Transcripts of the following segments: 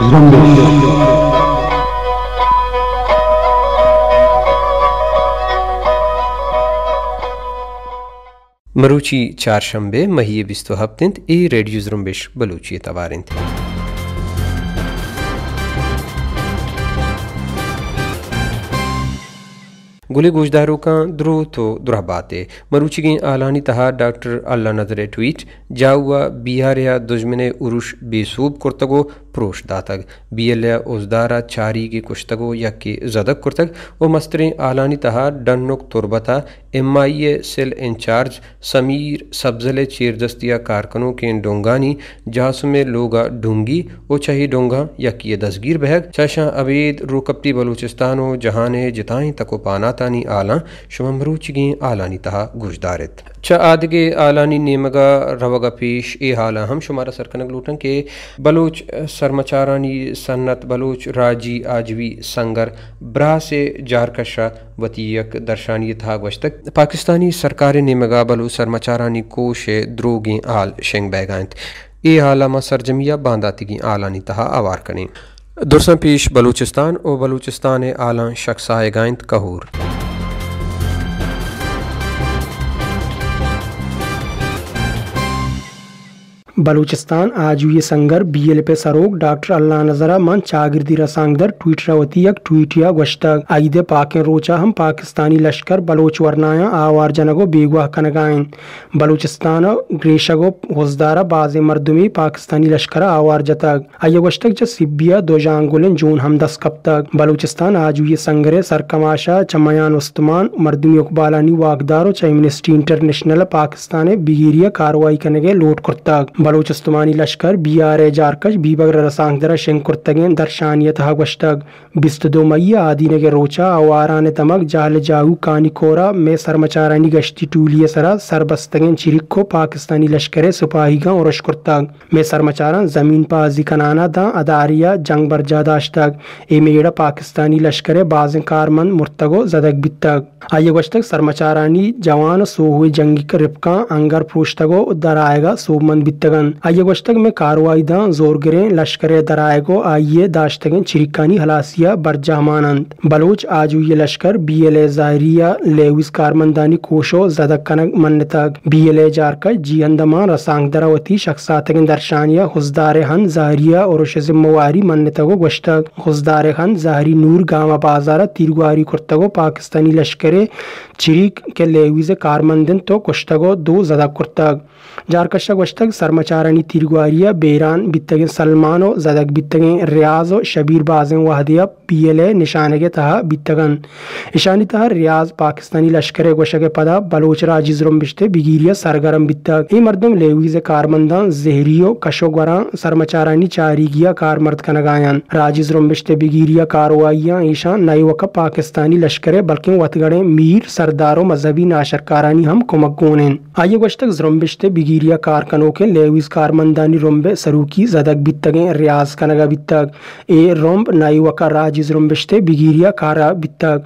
जम्बिश मरूची चारशंबे महिये बिस्तो हफ्तिंत ए radio जुरुम्बिश Balochi तवारिंत गुले गोशदारों का draw तो दुरा बाते मरूची के आलानी तहा डॉक्टर अल्लाह नजरे ट्वीट जाउआ बिहार या दुजमने उरुश बेसूब कुर्तगो प्रोशदा तक बियल्या उजदारा चारी की कुश्तगो या यक्की जदक कुर्तक व मस्तरें आलानी तहा डन्नुक तुरबता ए सेल इंचार्ज समीर सब्जले चीरदस्तिया कारकनों के डोंगानी जासुम लोगा डूंगी ओ छही डोंगा यक्की दसगीर बहक छशा अबेद रुकप्ती बलूचिस्तानो जहाने जिताई तको पाना तानी आला शुभमरूचगी आलानी तहा गुजदारित च के आलानी नेमगा रवगा पेश ए हाल हम शुमारा सरकनक लूटन के बलोच सरमाचारानी सन्नत बलोच राजी आजवी संगर ब्रा से जारकशा वतीयक दर्शानी था गश्तक पाकिस्तानी सरकार नेमगा बलो सरमाचारानी कोश द्रोगी आल शेंग बैगांत ए मा सरजमिया की आलानी तहा आवार करें दुरसा पेश बलूचिस्तान और बलूचिस्तान आला आए गायंत कहूर बलूचिस्तान आज ये संगर बी एल पे सरोग डॉक्टर अल्लाह नजरा मन चागिरदी रसांगदर ट्वीट ट्वीटरा वतीयक ट्वीटिया गश्तक आईद पाके रोचा हम पाकिस्तानी लश्कर बलोच वरनाया आवार जनगो बेगुआ कनगाइन बलूचिस्तान ग्रेशगो होजदारा बाज मरदमी पाकिस्तानी लश्कर आवार जतक आय गश्तक ज सिबिया दो जांगुलन जून हम दस कब तक बलूचिस्तान आज ये संगरे सरकमाशा चमयान उस्तमान मरदमी अकबालानी वाकदार चाहे इंटरनेशनल पाकिस्तान बीरिया कार्रवाई करने के लोट कुर्तक बलूचिस्तुमानी लश्कर बी आर ए जारकश बी बगर रसांग दर शंकुर तगेन यथ वश्तग बिस्त दो मैया आदि ने रोचा अवारा ने तमक जाल जाऊ कानी कोरा में सरमचारानी गश्ती टूलिय सरा सरबस्तगेन चिरिको पाकिस्तानी लश्कर सिपाही गाँव और अशकुरतग में सरमचारा जमीन पाजी कनाना दा अदारिया जंग बरजा दाश्तग ए मेड़ा पाकिस्तानी लश्कर बाजें कारमंद मुर्तगो जदक बितग आये वशतक सरमचारानी जवान सोहुए जंगी का रिपका अंगर पोशतगो दर आएगा सोमन बितग दगन आइए गश्तक में कार्रवाई दा जोर गिरे लश्कर दराए को आइए दाश्तगन चिरिकानी हलासिया बरजहमानंद बलोच आज ये लश्कर बी एल ए जहरिया लेविस कारमंदानी कोशो जदक कनक मन तक बी एल ए जारकर जी अंदमान रसांग दरावती शख्सातगन दर्शानिया हुजदार हन जहरिया और जिम्मेवारी मन तगो गश्तक हुजदार हन जहरी नूर गामा बाजारा तिरगुआरी कुर्तगो पाकिस्तानी लश्कर चिरिक के लेविज कारमंदन तो कुश्तगो दो जदा कुर्तक जारकशा गश्तक सरमा macharanii tirgwariya beyran बितगे salmano zadag bittagen riyazo shabir bazen wahdiya PLA के तहा बितगन ईशानी तह रियाज पाकिस्तानी लश्कर गोशगे पदा बलोच राजिजरम बिश्ते बिगिरिया सरगरम बितग ई मर्दम लेवीज कारमंदान जहरियो कशोगरा सरमचारानी चारीगिया कार मर्द कनगायन राजिजरम बिश्ते बिगिरिया कारवाइया ईशान नई वक पाकिस्तानी लश्कर बल्कि वतगड़े मीर सरदारो मजहबी नाशरकारानी हम कुमक गोनेन आइए गोश्तक जरम बिश्ते बिगिरिया कार के ले ವಿಸ್ಕಾರ್ಮಂದಾನಿ ರೊಂಬೆ ಸರುಕಿ ಜದಗ್ ಬಿತ್ತಗೆ ರಿಯಾಸ್ ಕನಗ ಬಿತ್ತಗ್ ಎ ರೊಂಬ್ ನಾಯುವಕ ರಾಜಿಸ್ ರೊಂಬೆಷ್ಟೆ ಬಿಗಿರಿಯ ಕಾರ ಬಿತ್ತಗ್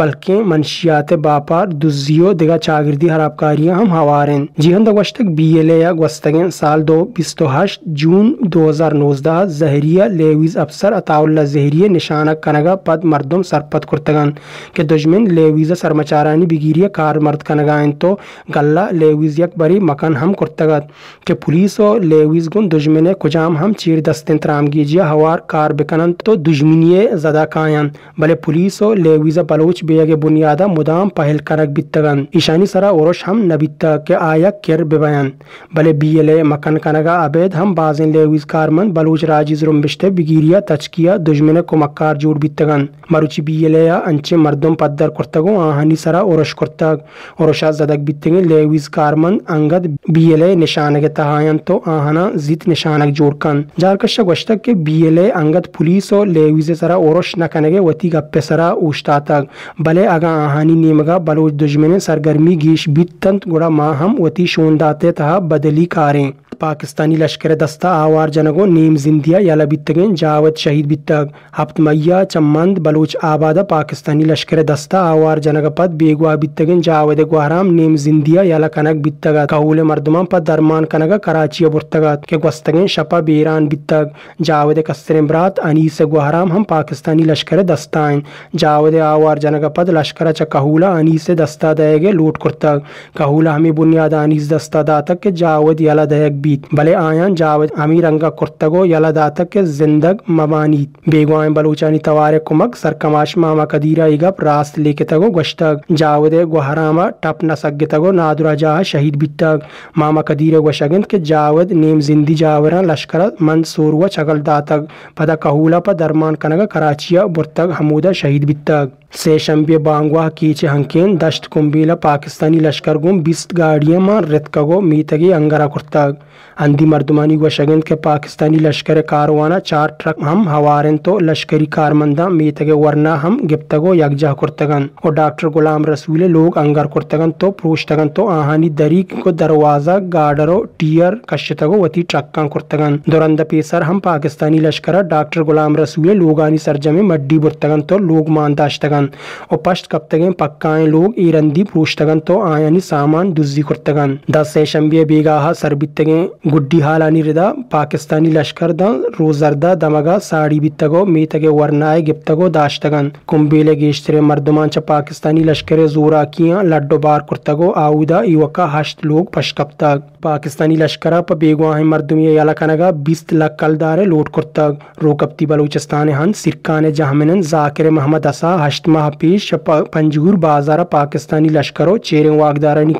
बल्कि मनशियात बापार दुजियो दिगा चागिरदी हराबकारियाँ हम हवारें जी हम दगवशतक बी एल ए या गस्तगें साल दो बिस्तो हश जून दो हज़ार नौजदा जहरिया लेविज अफसर अताउल्ला जहरिया निशाना कनगा पद मर्दम सरपत कुर्तगन के दुजमिन लेवीज़ सरमचारानी बिगीरिया कार मर्द कनगा तो गल्ला लेविज यक बरी मकन हम कुर्तगत के पुलिस सो लेवीज गुन दुजमिने कुजाम हम चीर दस्तिन तरामगीजिया हवार कार बिकनन तो दुजमिनिये ज़दा कायन भले पुलिस और लेवीजा बलोच बेगे बुनियादा मुदाम पहल करक बित ईशानी सरा ओरश हम नबिता के आया केर बेबयन भले बीएलए मकन कनगा अबेद हम बाजिन लेवीज कारमन बलोच राजिज रुम्बिश्ते बिगिरिया तचकिया दुजमिने कुमक्कार जोड़ बितगन मरुचि बीएलए अंचे मर्दम पद्दर कुर्तगो आहनी सरा ओरश कुर्तग ओरशा जदक बितगे लेवीज कारमन अंगद बीएलए निशानगे तहायन तो आहना जीत निशानक जोड़ कन जारकशा गश्तक के बी एल ए अंगत पुलिस और लेवीजे सरा और न कनगे वती गप्पे सरा उश्ता तक भले अगा आहानी नेमगा बलोच दुश्मन सरगर्मी गीश बीत तंत गुड़ा माँ हम वती दाते तहा बदली कारें पाकिस्तानी लश्कर दस्ता आवार जनगो नीम जिंदिया याला बित्तगें जावत शहीद बितग हफ्त मैया चम्मंद बलोच आबाद पाकिस्तानी लश्कर दस्ता आवार जनग पद बेगुआ बित्तगें जावद गुहराम नीम जिंदिया याला कनक बितगत कहूल मर्दमा पद दरमान कनग कराची बुरतगत के गस्तगे शपा बेरान बितग जावद कस्तरे इमरात अनीस गुहराम हम पाकिस्तानी लश्कर दस्ताएं जावद आवार जनग पद लश्कर च कहूला अनीस दस्ता दयगे लूट कुर्तग कहूला हमें बुनियाद अनीस दस्ता दातक के जावद याला दयक बीत भले आया जावद अमीर अंगा कुर्तगो यला दाता जिंदग मबानी बेगवाए बलूचानी तवारे कुमक सर मामा कदीरा इगप रास्त लेके तगो गश्तग जावदे गुहरामा टप न सग्य तगो नादुरा जाह शहीद बिटग मामा कदीर गशगंत के जावद नेम जिंदी जावरा लश्कर मन सोरुआ छगल दातक पदा कहूला पर दरमान कनगा कराचिया बुरतग हमूदा शहीद बिटग बे बांगवा चे हंकेन दश्त कुंबीला पाकिस्तानी लश्कर गुम बिस्त गाड़ियाँ मां रितकगो मीतगे अंगरा कुर्ताग अंधी मर्दमानी शगंद के पाकिस्तानी लश्कर कारवाना चार ट्रक हम हवारें तो लश्करी कारमंदा मीतगे वरना हम गिप्तगो यकजा कुर्तगन और डॉक्टर गुलाम रसूले लोग अंगर कुर्तगन तो पूछतगन तो आहानी दरी को दरवाजा गार्डरो टीयर कश्यतगो वती ट्रक्का कुर्तगन दुरंद पेसर हम पाकिस्तानी लश्कर डॉक्टर गुलाम रसूले लोगानी सरजमे मड्डी बुर्तगन तो लोग मानदाश्तगन तगन और पश्च कप तगन पक्काए लोग ईरन पुरुष तगन तो आयानी सामान दुजी कर तगन दस से शंबिया बीगा सरबित तगन गुड्डी हाल आनी रिदा पाकिस्तानी लश्कर दा रोजरदा दमगा साड़ी बित तगो मी तगे वरनाए गिप तगो दाश तगन कुंबीले गेश्तरे मर्दमान च पाकिस्तानी लश्कर जोरा किया लड्डो बार कर तगो आउदा युवका हष्ट लोग पश्च कप तक पाकिस्तानी लश्कर पर बेगुआ है मर्दमिया याला कनगा बीस लाख कलदार लोट कर तक रोकप्ती बलूचिस्तान हन सिरकाने जहमिन जाकिर मोहम्मद असा हष्ट पेश पंजूर ಪಂಜೂರ್ पाकिस्तानी ಪಾಕಿಸ್ತಾನಿ चेरे ಚೇರೆ ವಾಗ್ದಾರನಿ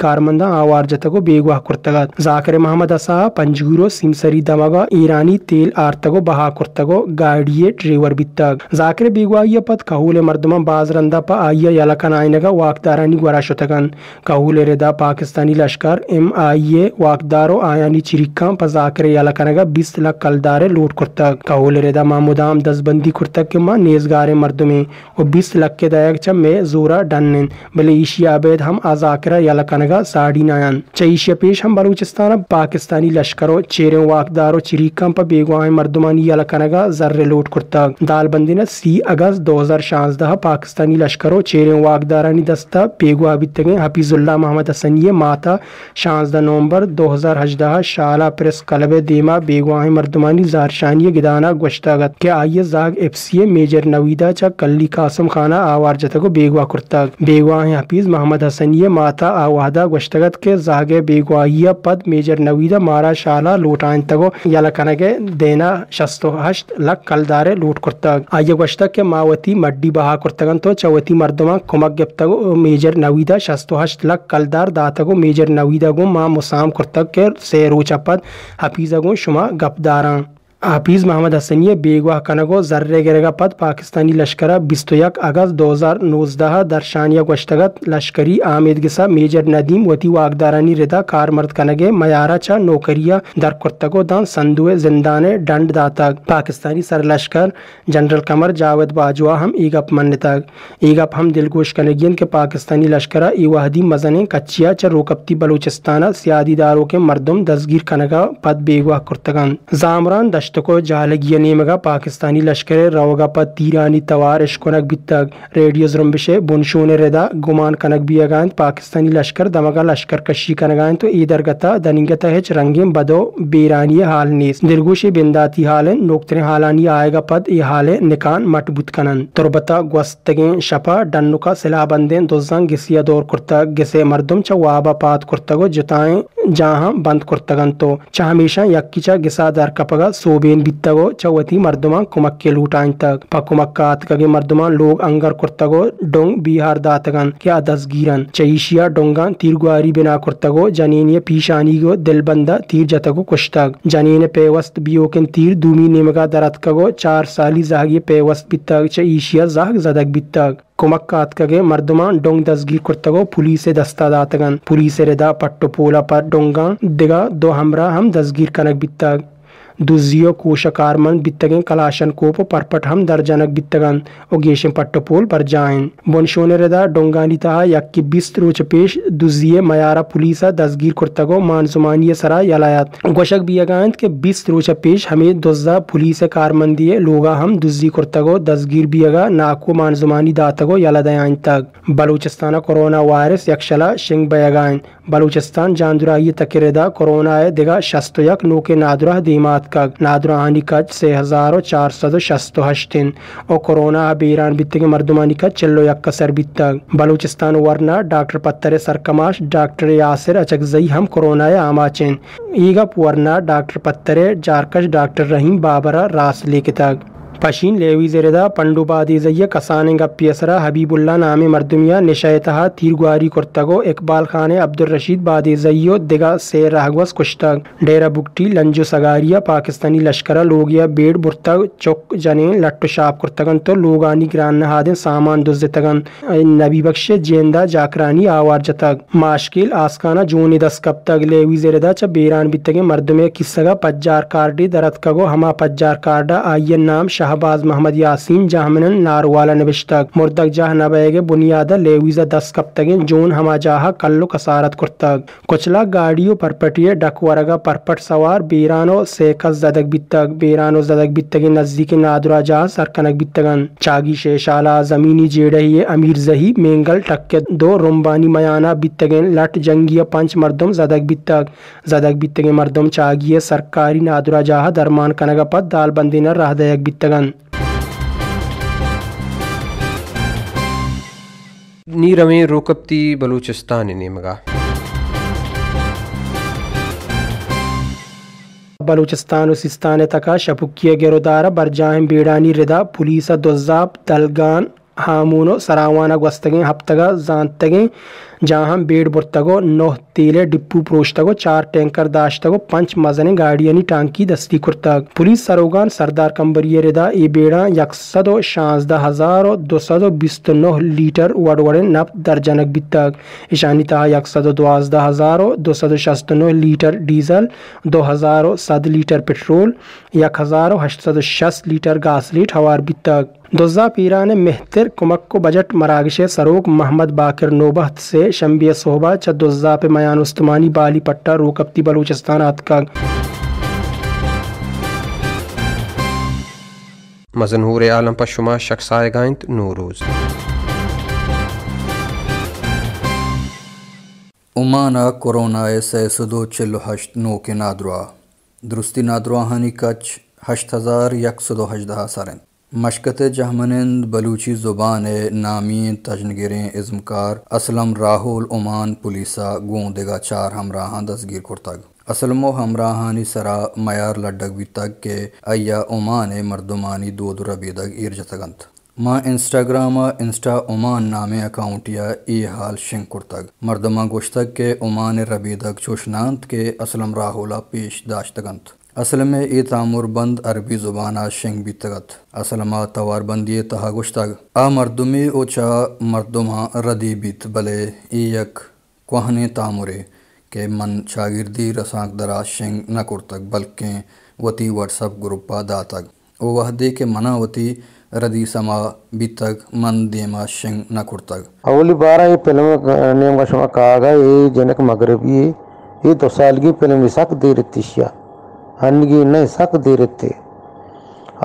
आवार जतको बेगवा कुर्तगा जाकर मोहम्मद असा पंजूरो सिमसरी ದಮಗ ईरानी तेल आरतगो बहा कुर्तगो गाड़िए ट्रेवर बितग बेगवा बेगवाइया पद कहूल मर्दमा बाजरंदा पा आइया यलकन आइनगा वाकदारानी गरा शतगन कहूल रेदा पाकिस्तानी लश्कर एम आई ए वाकदारो आयानी चिरिक्का प जाकिर यलकनगा बीस लाख कलदारे लूट कुर्तक कहूल रेदा मामूदाम दसबंदी कुर्तक के माँ नेजगारे मर्द में और बीस लाख दायक छ मे जोरा डन बल्ले एशिया अबैद हम अजाकरा यल साड़ी नयान चे पेश हम बलूचिस्तान पाकिस्तानी लश्करों चेरे वाकदारो चिरी कम्प बेगवाए मर्दमानी यल कनगा लोट कुर्ता दाल बंदी ने सी अगस्त दो हजार शांसदाह पाकिस्तानी लश्करो चेरे वाकदारानी दस्ता बेगुआ बितगे हफीजुल्ला मोहम्मद हसन ये माता शांसदा नवंबर दो हजार हजदाह शाला प्रेस क्लब देमा बेगवाए मर्दमानी जारशानी गिदाना गुश्तागत के आइए जाग एफ सी ए मेजर नवीदा चा कल्ली कासम खाना आवारजत को बेगवा कुर्ता बेगवा हफीज मोहम्मद हसनिय माता आवादा गश्तगत के जागे बेगवाइया पद मेजर नवीदा मारा शाला लूटान तगो यनगे देना शस्तो हश्त लक कलदारे लूट कुर्ता आये गश्तक के मावती मड्डी बहा कुर्तगन तो चौथी मरदमा कुमक गो मेजर नवीदा शस्तो हश्त लक कलदार दातगो मेजर नवीदा गो माँ मुसाम कुर्तक के सैरोचा पद हफीज गो शुमा गपदारा हाफिज़ मोहम्मद हसनी बेगवा कनगो जर्रेगरेगा पद पाकिस्तानी लश्कर बिस्तक अगस्त दो हज़ार नौजदह दर्शानिया गश्तगत लश्करी आमिद गिसा मेजर नदीम वती वागदारानी रिदा कारमर्द कनगे मयारा छा नौकरिया दर कुर्तगो दान संदुए जिंदाने डंड दाता पाकिस्तानी सर लश्कर जनरल कमर जावेद बाजवा हम ईगप मन तक ईगप हम दिलगोश कनगियन के पाकिस्तानी लश्कर इवाहदी मजन कच्चिया चा रोकपती बलूचिस्ताना सियादी दारों के मरदम दसगीर कनगा पद बेगवा कुर्तगन जामरान दश Daştako का पाकिस्तानी लश्कर रवगा Ravagapa तीरानी तवार Eşkonak Bittag रेडियो जुम्बिशे बुनशूने रेदा गुमान कनक बिया बियागान पाकिस्तानी लश्कर दमगा लश्कर कशी कन कनगान तो ईदर गता दनिंगता हेच रंगिम बदो बेरानी हाल नीस निर्गुशी बिंदाती हाल नोकतरे हालानी आएगा पद ये हाल निकान मटबुत कनन तुरबता ग्वस्तगे शपा डन्नुका सिलाबंदेन दोजंग गिसिया दौर कुर्ता गिसे मर्दुम च वाबा पात कुर्तगो जुताएं जहां बंद कुर्तगन तो चाह हमेशा यक्कीचा गिसा दर कपगा सो गोबेन बित्तगो चवती मर्दमा कुमक्के लूटांतक पकुमक्का आतकगे मर्दमा लोग अंगर कुर्तगो डोंग बिहार दातगन क्या दस गिरन चैशिया डोंगा तीरगुआरी बिना कुर्तगो जनीनिय पीशानी गो दिलबंदा तीर जतगो कुश्तग जनीन पेवस्त बियोकिन तीर दूमी नेमगा दरतकगो चार साली जागी पेवस्त बितग चैशिया जहाग जदक बितग कुमक बित्तग कुमक्कातकगे मर्दमा डोंग दसगीर कुर्तगो पुलिस दस्ता दातगन पुलिस रेदा पट्टो पोला पर डोंगा दिगा दो हमरा हम दसगीर कनक बितग दुजियो कोशकार मन बित्तगें कलाशन कोप परपट हम दर्जनक बित्तगन ओगेश पट्टपोल पर जाएं बोन शोनेरदा डोंगानी तहा यक्की बिस्त रोच पेश दुजिये मयारा पुलिस दसगीर कुर्तगो मानसुमानिय सरा यलायत गोशक बियगांत के बिस्त रोच पेश हमें दुजा पुलिस कार मन दिए लोगा हम दुजी कुर्तगो दसगीर बियागा नाको मानजुमानी दातगो यला दयान तक बलूचिस्तान कोरोना वायरस यक्षला शिंग बयगान बलूचिस्तान जानदुरा ये तकरेदा कोरोना है दिगा यक नोके नादुरा दीमात ҳафткак наадроҳани кач 3468ин о коронаҳ биран биттаги мардумани кач 41 касар биттак балучистан варна доктор паттаре саркамаш доктор ясир ачакзаи ҳам коронаи амачин игап варна доктор паттаре ҷаркаш доктор раҳим бабара рас лекитак पशीन लेवीज़रदा पंडुबादीज़य्य कसानगप्यसर हबीबुल्ला नामे मर्दुमिया निशयतः तीरगुआरी कुर्तगो इकबाल खान अब्दुलरशीद बादीज़यो दिगा से रहगवस कुश्तग डेरा बुकटी लंजो सगारिया पाकिस्तानी लश्कर लोगिया बेड बुरतग चौक जने लट्टु शाप कुर्तगन तो लोगानी ग्रान हादे सामान दुजतगन नबी बख्श जेंदा जाकरानी आवार जतग माशकिल आसकाना जोनी दस कब तक लेवी जरदा च बेरान बितगे मर्द किस्सगा पज्जार कार्डी दरतकगो हमा पज्जार कार्डा आइयन नाम शाह शहबाज मोहम्मद यासीन जाहमनन नार वाला नबिश्तक मुर्दक जहा नबैगे बुनियाद लेवीजा दस कप तक जोन हमा जहा कल कसारत कुर्तक कुचला गाड़ियों पर पटिये डकवरगा परपट सवार बेरानो सेकस जदक बितक बीरानो जदक बितक नजदीक नादुरा जहा सरकनक बितगन चागी शेषाला जमीनी जेडही अमीर जही मेंगल टक्के दो रुम्बानी मयाना बितगन लट जंगिया पंच मर्दम जदक बितक जदक बितगे मर्दम चागिये सरकारी नादुरा जहा दरमान कनगा पद दाल बंदीना रहदयक बितगन पाकिस्तान ನೀರಮೆ ರೋಕಪ್ತಿ ಬಲೂಚಿಸ್ತಾನ್ ನೇಮಗ बलूचिस्तान उसिस्तान तक शबुकिया गिरोदार बरजाहम बीड़ानी रिदा पुलिस दोजाब दलगान हामूनो सरावाना गस्तगें हफ्तगा तगा जान तगें जहाँ हम बेड बुरतगो तगो नोह तेले डिप्पू प्रोश तगो चार टैंकर दाश तगो पंच मजने नी टांकी दस्ती कुर्तग पुलिस सरोगान सरदार कंबरिये रेदा ए बेड़ा यकसद शांजदा हज़ार दो सदो बिस्त नौ लीटर वडवड़े नब दर्जनक बितग ईशानी तहा यकसद दुआजदा हज़ार दो सदो शस्त नौ लीटर डीजल दो हज़ार सद लीटर पेट्रोल यक हज़ार हशत शस लीटर गासलीट हवार बितग दुजा ने मेहतर कुमक्को बजट मरागशे सरोक महमद बाकर नोबहत से शम्बिया सोबा छ चदुजा पे मयान उस्तमानी बाली पट्टा रोकप्ती बलूचिस्तान आतका मजनूर आलम पर शुमा शख्साय गायत नूरोज़ उमाना कोरोना ऐसे सदो चिल्लो हश्त नो के नादरुआ दुरुस्ती नादरुआ हानी कच हश्त हज़ार यक सदो हजदहा सारन मशकत जहमनंद बलूची ज़ुबान नामी तजनगरें इज़मकार असलम राहुल उमान पुलिसा गों देगा चार हमराह दसगीर कुर्तग असलमो हमराहानी सरा मयार लड्डक भी तक के अया ओमान मरदुमानी दो दुरबी दग इर जतगंत मां इंस्टाग्राम इंस्टा उमान नामे अकाउंट या ई हाल शिंग कुर्तग मरदमा गुश्तक के रबी रबीदक चुशनांत के असलम राहुल पेश दाश्तगंत असल में ए तामुर बंद अरबी ज़ुबान आ शेंग भी तगत असलमा तवारबंद ये तहा गुश तग आ मरदुमे ओचा मरदुमा रदी बीत बले ए यक कोहने तामुरे के मन शागिर्दी रसाक दरा शेंग न कुर्तक बल्कि वती व्हाट्सअप ग्रुपा तक ओ वहदे के मना वती रदी समा बीत तक मन देमा शेंग न कुर्तक अवली बारा ये फिल्म नेम का शमा कहा गया ये जनक मगरबी ये दो तो साल की फिल्म विशाख दे रतिशिया सक दे रहते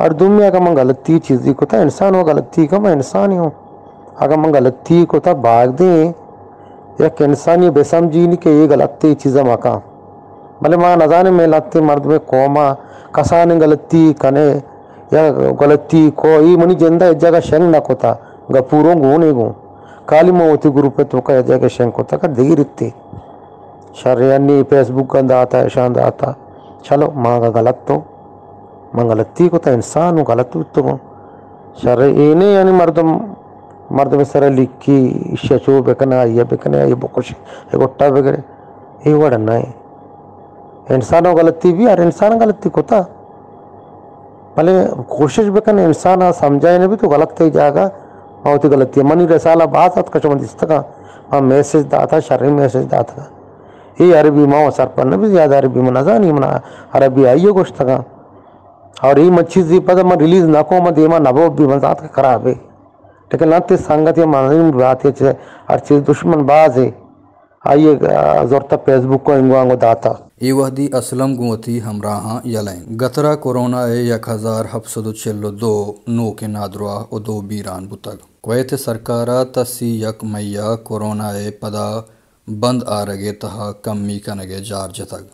और दुम में अगर मैं गलती चीज़ दी था तो इंसान हो गलती का मैं इंसान ही हूँ अगर मैं गलती को था तो भाग दे या कि इंसान ये बेसमझी नहीं कि ये गलती चीज़ है माका भले माँ मतलब नजाने में लाते मर्द में कोमा कसान गलती कने या गलती को ये मनी जिंदा एक जगह शंग ना कोता गपूरों गो नहीं गो काली मोती गुरु पे तो का एक जगह शंग कोता का देर इतनी नहीं फेसबुक का दाता है शांत आता चलो माँ का गलत तो माँ गलती को तो इंसान हूँ गलत तो शर एने यानी मर्दम मर्द में सर लिखी शशो बेकना ये बेकना ये बो ये गोट्टा वगैरह ये वड़ना है इंसानों गलती भी यार इंसान गलती को था भले कोशिश बेकन इंसान आ समझाए ने भी तो गलत ही जाएगा बहुत ही गलती है मन रसाला बात कचमन दिस्तका वहाँ मैसेज दाता शरीर मैसेज दाता ये ಈ ಅರಬಿ ಮಾವ ಸರ್ಪನ್ನ ಬಿಸಿ ಯಾದ ಅರಬಿ ಮನದ ನಿಮ್ಮನ ಅರಬಿ कुछ तक और ये मच्छी जी पद मैं रिलीज ना को मैं देमा नबो भी मन साथ करा बे लेकिन ना ते संगत ये मन बात ये हर चीज दुश्मन बाज है आइए जोरता फेसबुक को इंगवांगो दाता ये वहदी असलम गुंती हमराहा यलें गतरा कोरोना ए यक हज़ार हफसद चिल्लो दो नो के नादरुआ ओ दो बीरान बुतग क्वैत सरकारा तसी यक मैया कोरोना ए पदा बंद आरगे तहा कम्मी कनगे जार जतग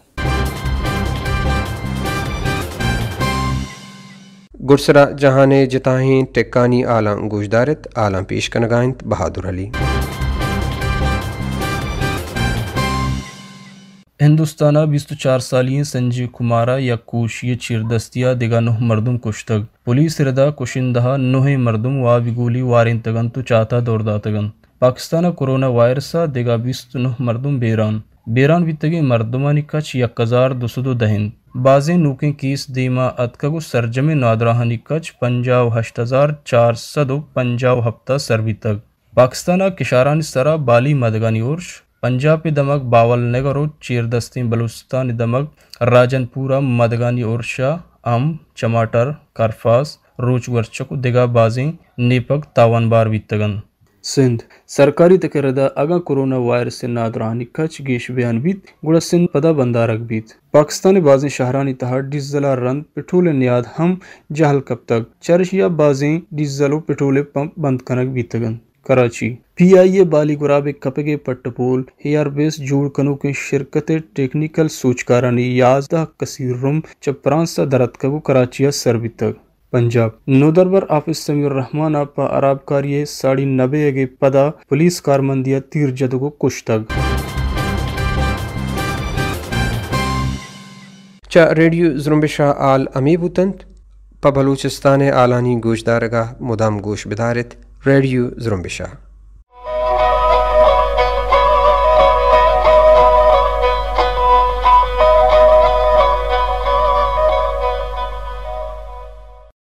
गुरसरा जहाने जिताही टेकानी आलम गुजदारत आलम पेश कन गायंत बहादुर अली हिंदुस्ताना बीस तो चार सालिय संजीव कुमारा या कोशिय दस्तिया दिगा नुह मरदुम कुश तक पुलिस रदा कुशिंदहा नुहे वा वाविगोली वारिन तगन तो चाहता दौड़दा तगन ಪಾಕಿಸ್ತಾನ बेरान ವೈರಸ್ ದಿಗಾಬಿಸ್ತುನು मरदमा ने कच ಬಿತ್ತಗೆ ಮರ್ದುಮಾನಿ दो सौ दो दहन बाजे नूके कीस दीमा अतकगु सरजम ने कच पंजाब हजार चार सदो पंजाब हफ्ता सरवी तक पाकिस्तान किशारान सरा बाली मदगानी उर्श पंजाब दमक बावल नगर और चीरदस्ती बलूचिस्तान दमक राजनपुरा मदगानी उर्शा अम चमाटर करफास वर्चक दिगा बाजें नेपक तावन बार बीतगन सिंध सरकारी तकरदा आगा कोरोना वायरस से नादरानी कच गेश बयान बीत गुड़ा सिंध पदा रख बीत पाकिस्तानी बाजें शहरानी तहा डीजला रन पेट्रोल न्याद हम जहल कब तक चर्च या बाजें डीजलो पेट्रोल पंप बंद कनक बीतगन कराची पी आई ए बाली एक कपगे पट्टपोल हेयर बेस जोड़ कनों के शिरकत टेक्निकल सोचकारा ने कसीर रुम चपरांसा दरत कबू कराचिया सरबी तक पंजाब नोदरबर आफिस समीर रहमान आप अराब कार्य साढ़ी नबे अगे पदा पुलिस दिया तीर जद को कुश तक चा रेडियो जुम्बिशा आल अमीबुतंत प बलूचिस्तान आलानी गोशदारगा मुदाम गोश बिदारित रेडियो जुम्बिशा